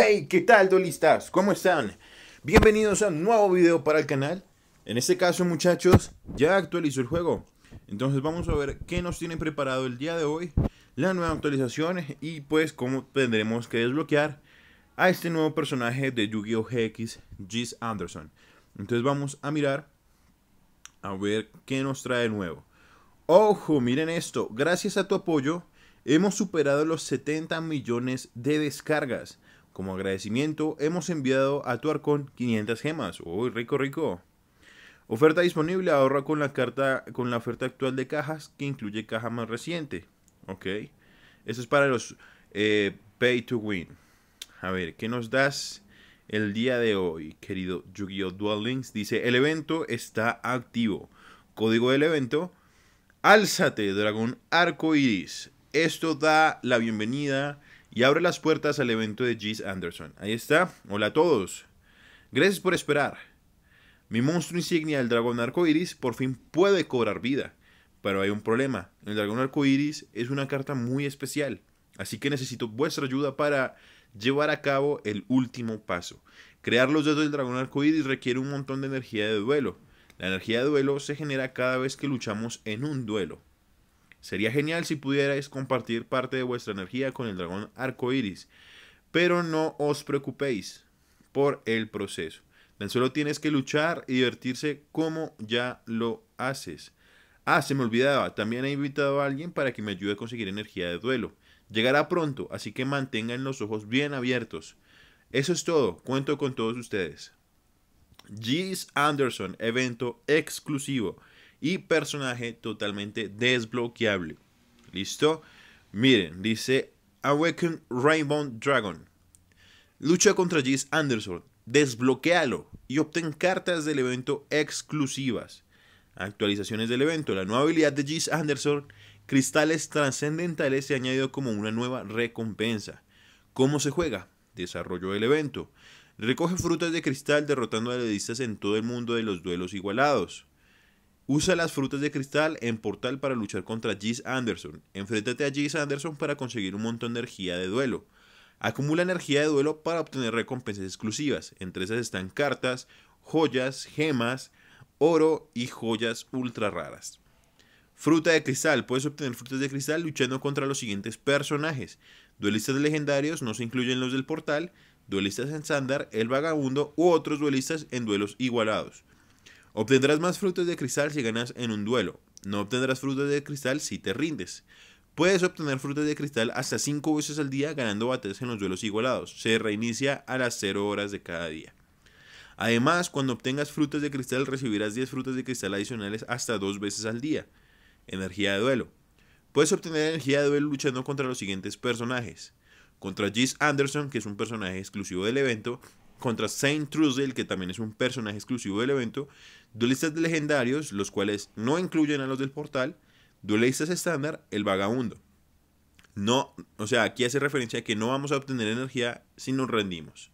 Hey, ¿qué tal dolistas? ¿Cómo están? Bienvenidos a un nuevo video para el canal. En este caso muchachos, ya actualizó el juego. Entonces vamos a ver qué nos tiene preparado el día de hoy, la nueva actualización y pues cómo tendremos que desbloquear a este nuevo personaje de Yu-Gi-Oh! GX, Giz Anderson. Entonces vamos a mirar a ver qué nos trae nuevo. Ojo, miren esto, gracias a tu apoyo hemos superado los 70 millones de descargas. Como agradecimiento, hemos enviado a tu arcón 500 gemas. Uy, rico, rico. Oferta disponible, ahorra con la, carta, con la oferta actual de cajas que incluye caja más reciente. Ok. Eso es para los eh, pay to win. A ver, ¿qué nos das el día de hoy, querido Yu-Gi-Oh! Dual Links? Dice, el evento está activo. Código del evento, Álzate, dragón arco iris. Esto da la bienvenida y abre las puertas al evento de Gis Anderson. Ahí está. Hola a todos. Gracias por esperar. Mi monstruo insignia, el dragón iris por fin puede cobrar vida. Pero hay un problema. El dragón iris es una carta muy especial. Así que necesito vuestra ayuda para llevar a cabo el último paso. Crear los dedos del dragón iris requiere un montón de energía de duelo. La energía de duelo se genera cada vez que luchamos en un duelo. Sería genial si pudierais compartir parte de vuestra energía con el dragón arco iris, pero no os preocupéis por el proceso. Tan solo tienes que luchar y divertirse como ya lo haces. Ah, se me olvidaba, también he invitado a alguien para que me ayude a conseguir energía de duelo. Llegará pronto, así que mantengan los ojos bien abiertos. Eso es todo, cuento con todos ustedes. Gis Anderson, evento exclusivo y personaje totalmente desbloqueable. ¿Listo? Miren, dice Awaken Rainbow Dragon. Lucha contra jis Anderson. Desbloquealo y obtén cartas del evento exclusivas. Actualizaciones del evento. La nueva habilidad de jis Anderson, Cristales Trascendentales, se ha añadido como una nueva recompensa. ¿Cómo se juega? Desarrollo del evento. Recoge frutas de cristal derrotando a en todo el mundo de los duelos igualados. Usa las frutas de cristal en Portal para luchar contra Giz Anderson. Enfréntate a Giz Anderson para conseguir un montón de energía de duelo. Acumula energía de duelo para obtener recompensas exclusivas. Entre esas están cartas, joyas, gemas, oro y joyas ultra raras. Fruta de cristal. Puedes obtener frutas de cristal luchando contra los siguientes personajes. Duelistas legendarios, no se incluyen los del portal. Duelistas en estándar, el vagabundo u otros duelistas en duelos igualados. Obtendrás más frutos de cristal si ganas en un duelo. No obtendrás frutos de cristal si te rindes. Puedes obtener frutas de cristal hasta 5 veces al día ganando batallas en los duelos igualados. Se reinicia a las 0 horas de cada día. Además, cuando obtengas frutas de cristal recibirás 10 frutas de cristal adicionales hasta 2 veces al día. Energía de duelo. Puedes obtener energía de duelo luchando contra los siguientes personajes. Contra Jis Anderson, que es un personaje exclusivo del evento, contra Saint Trudel, que también es un personaje exclusivo del evento, duelistas de legendarios, los cuales no incluyen a los del portal, duelistas estándar, el vagabundo. No, o sea, aquí hace referencia a que no vamos a obtener energía si nos rendimos.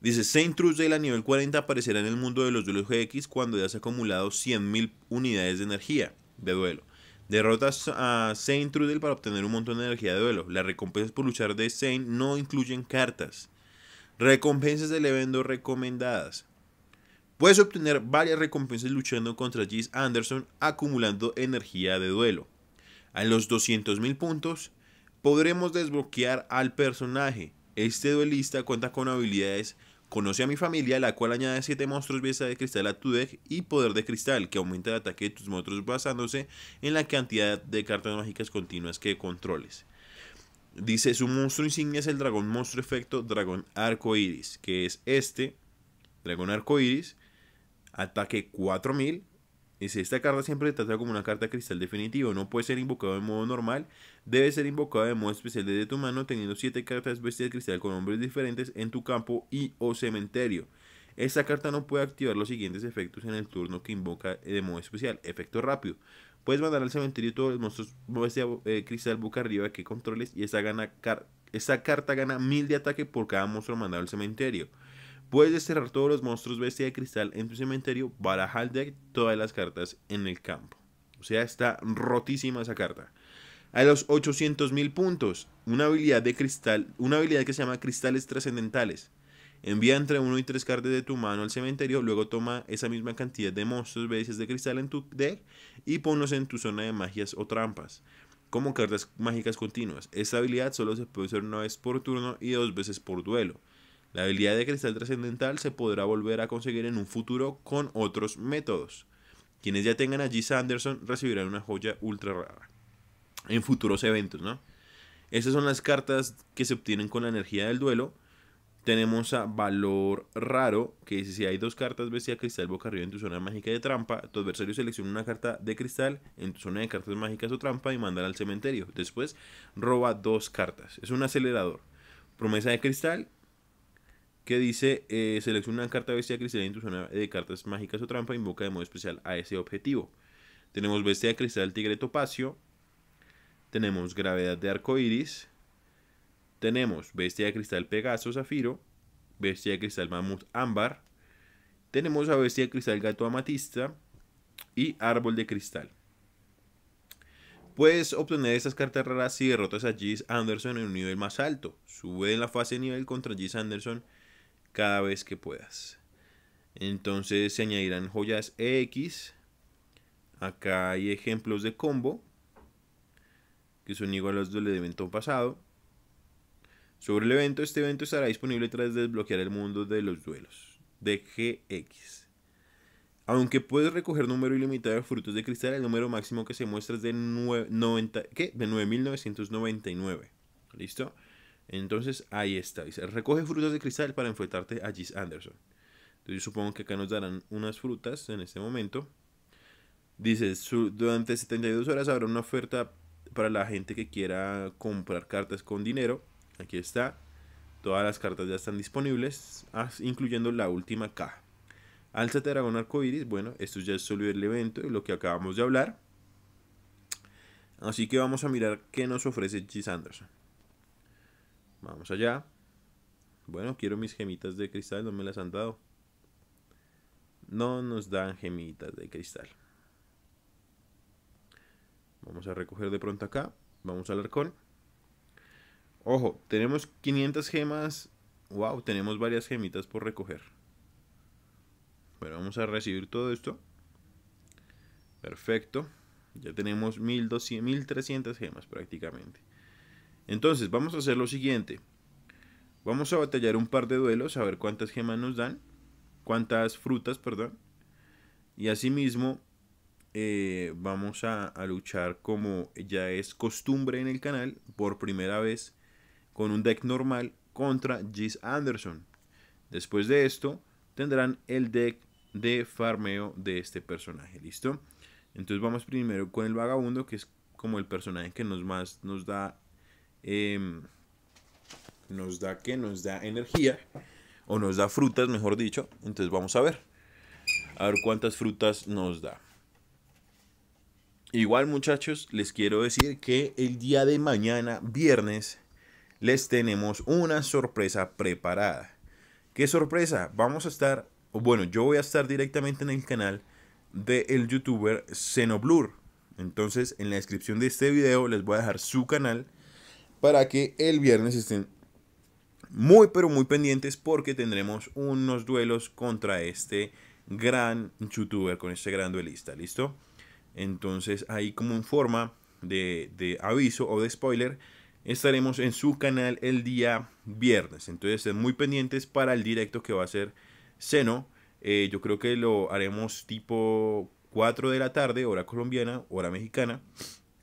Dice, Saint Trudel a nivel 40 aparecerá en el mundo de los duelos GX cuando ya se ha acumulado 100.000 unidades de energía de duelo. Derrotas a Saint Trudel para obtener un montón de energía de duelo. Las recompensas por luchar de Saint no incluyen cartas. Recompensas del evento recomendadas. Puedes obtener varias recompensas luchando contra Giz Anderson acumulando energía de duelo. A los 200.000 puntos podremos desbloquear al personaje. Este duelista cuenta con habilidades Conoce a mi familia, la cual añade 7 monstruos de cristal a tu deck y poder de cristal, que aumenta el ataque de tus monstruos basándose en la cantidad de cartas mágicas continuas que controles. Dice, su monstruo insignia es el dragón monstruo efecto dragón arco iris, que es este, dragón arco iris, ataque 4000. Dice, esta carta siempre se trata como una carta cristal definitivo, no puede ser invocado de modo normal, debe ser invocado de modo especial desde tu mano, teniendo 7 cartas de cristal con nombres diferentes en tu campo y o cementerio. Esta carta no puede activar los siguientes efectos en el turno que invoca de modo especial. Efecto rápido. Puedes mandar al cementerio todos los monstruos bestia de eh, cristal boca arriba que controles y esa, gana esa carta gana 1000 de ataque por cada monstruo mandado al cementerio. Puedes desterrar todos los monstruos bestia de cristal en tu cementerio, para de todas las cartas en el campo. O sea, está rotísima esa carta. A los 800.000 puntos, una habilidad de cristal, una habilidad que se llama cristales trascendentales. Envía entre uno y tres cartas de tu mano al cementerio, luego toma esa misma cantidad de monstruos veces de cristal en tu deck y ponlos en tu zona de magias o trampas, como cartas mágicas continuas. Esta habilidad solo se puede usar una vez por turno y dos veces por duelo. La habilidad de cristal trascendental se podrá volver a conseguir en un futuro con otros métodos. Quienes ya tengan a allí Sanderson recibirán una joya ultra rara en futuros eventos, ¿no? Esas son las cartas que se obtienen con la energía del duelo tenemos a Valor Raro, que dice: Si hay dos cartas bestia cristal boca arriba en tu zona mágica de trampa, tu adversario selecciona una carta de cristal en tu zona de cartas mágicas o trampa y mándala al cementerio. Después roba dos cartas. Es un acelerador. Promesa de cristal, que dice: eh, Selecciona una carta bestia cristal en tu zona de cartas mágicas o trampa, invoca de modo especial a ese objetivo. Tenemos bestia cristal tigre topacio. Tenemos gravedad de arco iris tenemos bestia de cristal Pegaso Zafiro, bestia de cristal Mamut Ámbar, tenemos a bestia de cristal Gato Amatista y Árbol de Cristal. Puedes obtener estas cartas raras si derrotas a jis Anderson en un nivel más alto. Sube en la fase de nivel contra jis Anderson cada vez que puedas. Entonces se añadirán joyas EX. Acá hay ejemplos de combo que son iguales a los del evento pasado. Sobre el evento, este evento estará disponible tras desbloquear el mundo de los duelos, de GX. Aunque puedes recoger número ilimitado de frutos de cristal, el número máximo que se muestra es de De 9.999. ¿Listo? Entonces ahí está. Dice, recoge frutos de cristal para enfrentarte a Gis Anderson. Entonces yo supongo que acá nos darán unas frutas en este momento. Dice, durante 72 horas habrá una oferta para la gente que quiera comprar cartas con dinero Aquí está. Todas las cartas ya están disponibles, ah, incluyendo la última caja. Alza arco iris, bueno, esto ya es solo el evento, y lo que acabamos de hablar. Así que vamos a mirar qué nos ofrece Gisanderson. Anderson. Vamos allá. Bueno, quiero mis gemitas de cristal, no me las han dado. No nos dan gemitas de cristal. Vamos a recoger de pronto acá. Vamos al arcón. Ojo, tenemos 500 gemas. Wow, tenemos varias gemitas por recoger. Bueno, vamos a recibir todo esto. Perfecto. Ya tenemos 1200, 1300 gemas prácticamente. Entonces, vamos a hacer lo siguiente. Vamos a batallar un par de duelos, a ver cuántas gemas nos dan. Cuántas frutas, perdón. Y asimismo, eh, vamos a luchar como ya es costumbre en el canal. Por primera vez con un deck normal contra Gis Anderson. Después de esto, tendrán el deck de farmeo de este personaje, ¿listo? Entonces vamos primero con el vagabundo, que es como el personaje que nos más nos da... Em, nos da que nos da energía o nos da frutas, mejor dicho. Entonces vamos a ver. A ver cuántas frutas nos da. Igual muchachos, les quiero decir que el día de mañana, viernes, les tenemos una sorpresa preparada. ¿Qué sorpresa? Vamos a estar, bueno, yo voy a estar directamente en el canal del el youtuber Xenoblur. Entonces, en la descripción de este video les voy a dejar su canal para que el viernes estén muy pero muy pendientes porque tendremos unos duelos contra este gran youtuber, con este gran duelista, ¿listo? Entonces ahí como en forma de, de aviso o de spoiler, estaremos en su canal el día viernes. Entonces estén muy pendientes para el directo que va a ser Seno. Eh, yo creo que lo haremos tipo 4 de la tarde, hora colombiana, hora mexicana.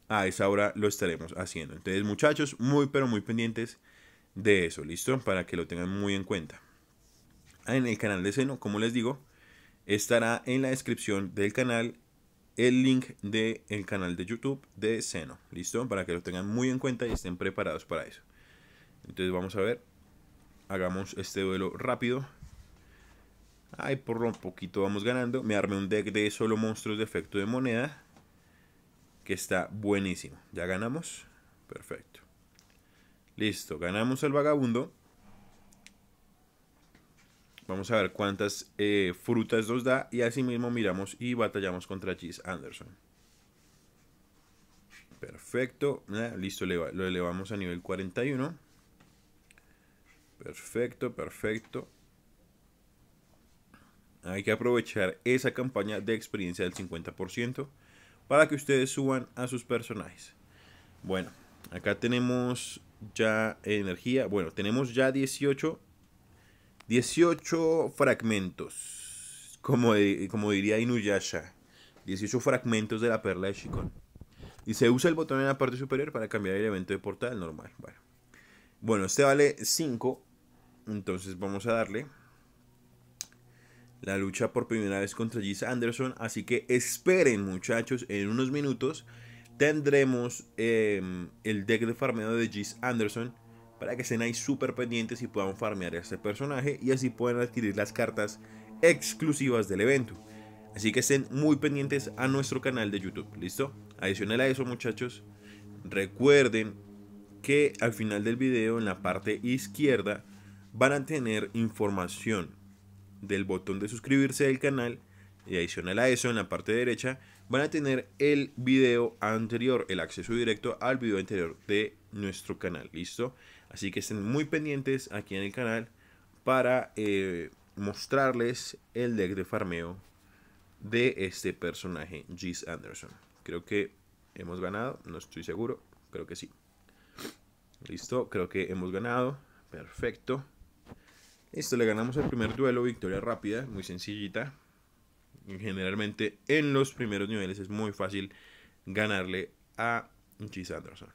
A esa hora lo estaremos haciendo. Entonces muchachos, muy pero muy pendientes de eso, ¿listo? Para que lo tengan muy en cuenta. En el canal de Seno, como les digo, estará en la descripción del canal el link del el canal de YouTube de Seno. ¿Listo? Para que lo tengan muy en cuenta y estén preparados para eso. Entonces vamos a ver. Hagamos este duelo rápido. Ahí por lo poquito vamos ganando. Me armé un deck de solo monstruos de efecto de moneda. Que está buenísimo. ¿Ya ganamos? Perfecto. Listo. Ganamos al vagabundo. Vamos a ver cuántas eh, frutas nos da y así mismo miramos y batallamos contra jess Anderson. Perfecto. Ah, listo, lo elevamos a nivel 41. Perfecto, perfecto. Hay que aprovechar esa campaña de experiencia del 50% para que ustedes suban a sus personajes. Bueno, acá tenemos ya energía. Bueno, tenemos ya 18 18 fragmentos, como, como diría Inuyasha. 18 fragmentos de la perla de Shikon. Y se usa el botón en la parte superior para cambiar el evento de portal normal. Bueno, este vale 5. Entonces vamos a darle la lucha por primera vez contra Gis Anderson. Así que esperen muchachos, en unos minutos tendremos em, el deck de farmeo de Gis Anderson para que estén ahí súper pendientes y puedan farmear a este personaje y así puedan adquirir las cartas exclusivas del evento. Así que estén muy pendientes a nuestro canal de YouTube, ¿listo? Adicional a eso muchachos, recuerden que al final del video en la parte izquierda van a tener información del botón de suscribirse al canal y adicional a eso en la parte derecha van a tener el video anterior, el acceso directo al video anterior de nuestro canal, ¿listo? Así que estén muy pendientes aquí en el canal para eh, mostrarles el deck de farmeo de este personaje, Gis Anderson. Creo que hemos ganado, no estoy seguro, creo que sí. Listo, creo que hemos ganado, perfecto. Listo, le ganamos el primer duelo, victoria rápida, muy sencillita. Generalmente en los primeros niveles es muy fácil ganarle a Gis Anderson.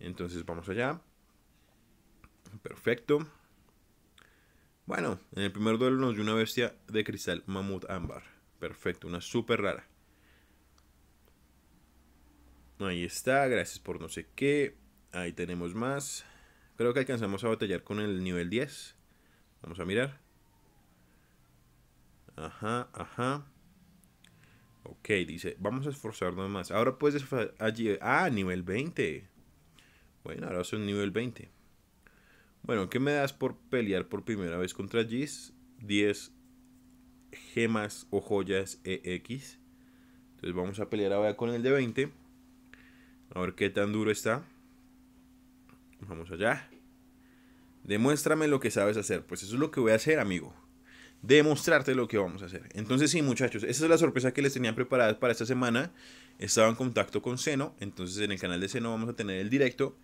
Entonces vamos allá. Perfecto. Bueno, en el primer duelo nos dio una bestia de cristal mamut ámbar. Perfecto, una super rara. Ahí está, gracias por no sé qué. Ahí tenemos más. Creo que alcanzamos a batallar con el nivel 10. Vamos a mirar. Ajá, ajá. Ok, dice, vamos a esforzarnos más. Ahora puedes allí. Ah, nivel 20. Bueno, ahora soy nivel 20. Bueno, ¿qué me das por pelear por primera vez contra Giz? 10 gemas o joyas EX. Entonces vamos a pelear ahora con el de 20. A ver qué tan duro está. Vamos allá. Demuéstrame lo que sabes hacer. Pues eso es lo que voy a hacer, amigo. Demostrarte lo que vamos a hacer. Entonces sí, muchachos, esa es la sorpresa que les tenía preparada para esta semana. Estaba en contacto con Seno. Entonces en el canal de Seno vamos a tener el directo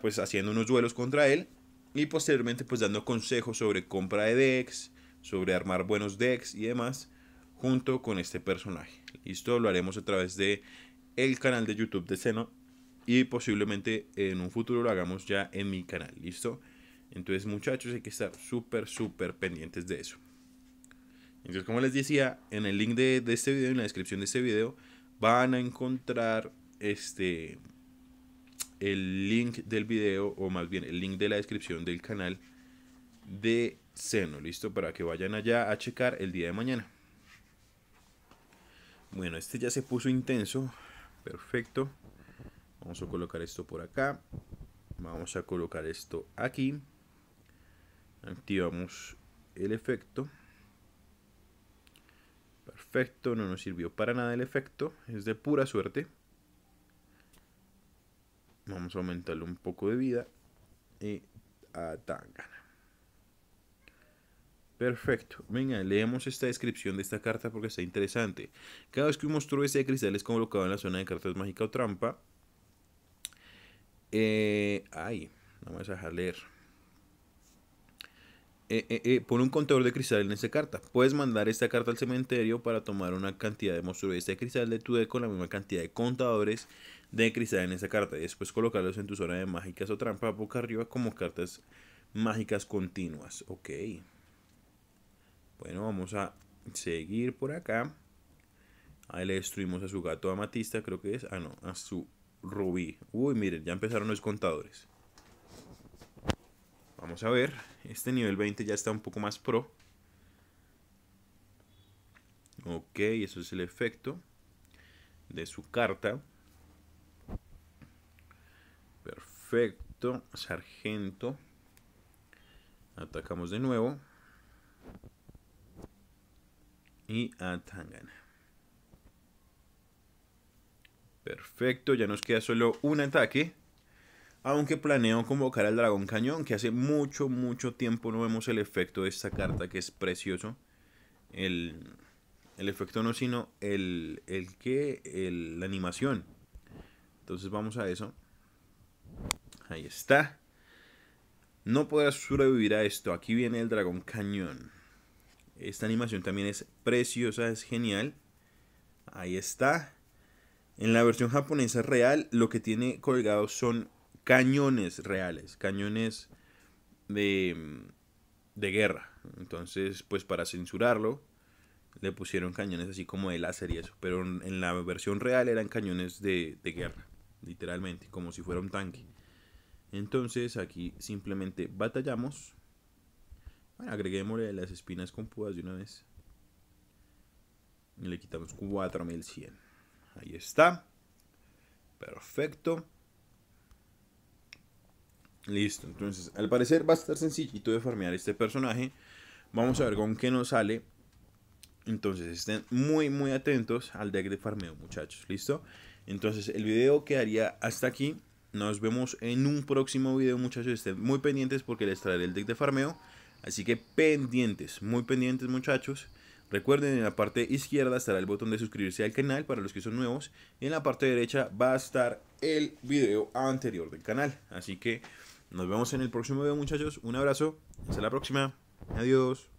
pues haciendo unos duelos contra él y posteriormente pues dando consejos sobre compra de decks, sobre armar buenos decks y demás junto con este personaje. Listo, lo haremos a través de el canal de YouTube de Seno y posiblemente en un futuro lo hagamos ya en mi canal, ¿listo? Entonces muchachos hay que estar súper, súper pendientes de eso. Entonces como les decía, en el link de, de, este video, en la descripción de este video, van a encontrar este el link del video, o más bien el link de la descripción del canal de Seno, listo, para que vayan allá a checar el día de mañana. Bueno, este ya se puso intenso, perfecto. Vamos a colocar esto por acá, vamos a colocar esto aquí, activamos el efecto. Perfecto, no nos sirvió para nada el efecto, es de pura suerte. Vamos a aumentarle un poco de vida. Y eh, a Tangana. Perfecto. Venga, leemos esta descripción de esta carta porque está interesante. Cada vez que un monstruo de cristal es colocado en la zona de cartas mágica o trampa. Eh, ay, no me a dejar leer. Eh, pon un contador de cristal en esta carta. Puedes mandar esta carta al cementerio para tomar una cantidad de monstruos de este cristal de tu deck con la misma cantidad de contadores de cristal en esa carta y después colocarlos en tu zona de mágicas o trampa boca arriba como cartas mágicas continuas. Ok. Bueno, vamos a seguir por acá. Ahí le destruimos a su gato amatista, creo que es. Ah, no, a su rubí. Uy, miren, ya empezaron los contadores. Vamos a ver. Este nivel 20 ya está un poco más pro. Ok, eso es el efecto de su carta. Perfecto. Sargento. Atacamos de nuevo. Y a Tangana. Perfecto, ya nos queda solo un ataque. Aunque planeo convocar al dragón cañón, que hace mucho, mucho tiempo no vemos el efecto de esta carta, que es precioso. El, efecto no, sino el, el que, el, la animación. Entonces vamos a eso. Ahí está. No podrás sobrevivir a esto. Aquí viene el dragón cañón. Esta animación también es preciosa, es genial. Ahí está. En la versión japonesa real, lo que tiene colgado son cañones reales, cañones de, guerra. Entonces, pues para censurarlo, le pusieron cañones así como de láser y eso. Pero en la versión real eran cañones de guerra, literalmente, como si fuera un tanque. Entonces aquí simplemente batallamos. Bueno, agreguémosle las espinas con púas de una vez. Y le quitamos 4100. Ahí está. Perfecto. Listo, entonces al parecer va a estar sencillito de farmear este personaje. Vamos a ver con qué nos sale. Entonces estén muy muy atentos al deck de farmeo muchachos, ¿listo? Entonces el video quedaría hasta aquí. Nos vemos en un próximo video, muchachos. Estén muy pendientes porque les traeré el deck de farmeo. Así que pendientes, muy pendientes, muchachos. Recuerden, en la parte izquierda estará el botón de suscribirse al canal para los que son nuevos. Y en la parte derecha va a estar el video anterior del canal. Así que nos vemos en el próximo video, muchachos. Un abrazo. Hasta la próxima. Adiós.